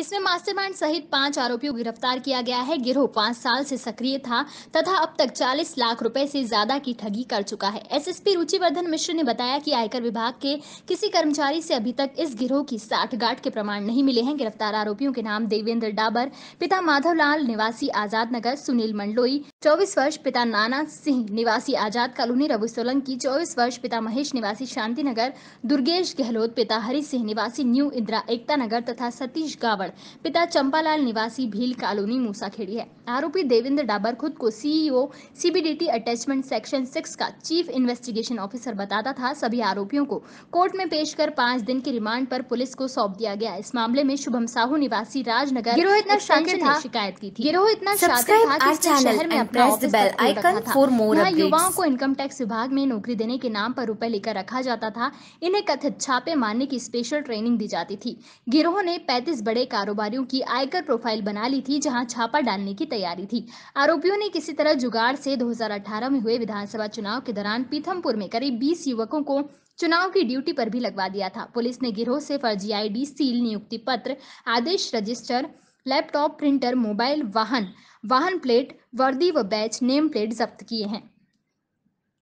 इसमें मास्टरमाइंड सहित पांच आरोपियों को गिरफ्तार किया गया है गिरोह पांच साल से सक्रिय था तथा अब तक 40 लाख रुपए से ज्यादा की ठगी कर चुका है एसएसपी रुचिवर्धन मिश्र ने बताया कि आयकर विभाग के किसी कर्मचारी से अभी तक इस गिरोह की साठगांठ के प्रमाण नहीं मिले हैं गिरफ्तार आरोपियों के नाम देवेंद्र डाबर पिता माधव निवासी आजाद नगर सुनील मंडलोई चौबीस वर्ष पिता नाना सिंह निवासी आजाद कॉलोनी रघु सोलंकी चौबीस वर्ष पिता महेश निवासी शांति नगर दुर्गेश गहलोत पिता हरि सिंह निवासी न्यू इंदिरा एकता नगर तथा सतीश गावड़ छत्तीसगढ़ पिता चंपालाल निवासी भील कॉलोनी मूसाखेड़ी है आरोपी देवेंद्र डाबर खुद को CEO CBDT attachment section six का चीफ इन्वेस्टिगेशन ऑफिसर बताता था सभी आरोपियों को कोर्ट में पेश कर पांच दिन की रिमांड पर पुलिस को सौंप दिया गया इस मामले में शुभम साहू निवासी राजनगर गिरोह इतना था शिकायत की थी गिरोह इतना शहर में अपना युवाओं को इनकम टैक्स विभाग में नौकरी देने के नाम पर रुपए लेकर रखा जाता था इन्हें कथित छापे मारने की स्पेशल ट्रेनिंग दी जाती थी गिरोह ने पैंतीस बड़े का कारोबारियों की आयकर प्रोफाइल बना ली थी जहां छापा डालने की तैयारी थी आरोपियों ने किसी तरह जुगाड़ से 2018 में हुए विधानसभा चुनाव के दौरान पीथमपुर में करीब बीस युवकों को चुनाव की ड्यूटी पर भी लगवा दिया था पुलिस ने गिरोह से फर्जी आई सील नियुक्ति पत्र आदेश रजिस्टर लैपटॉप प्रिंटर मोबाइल वाहन वाहन प्लेट वर्दी व बैच नेम प्लेट जब्त किए हैं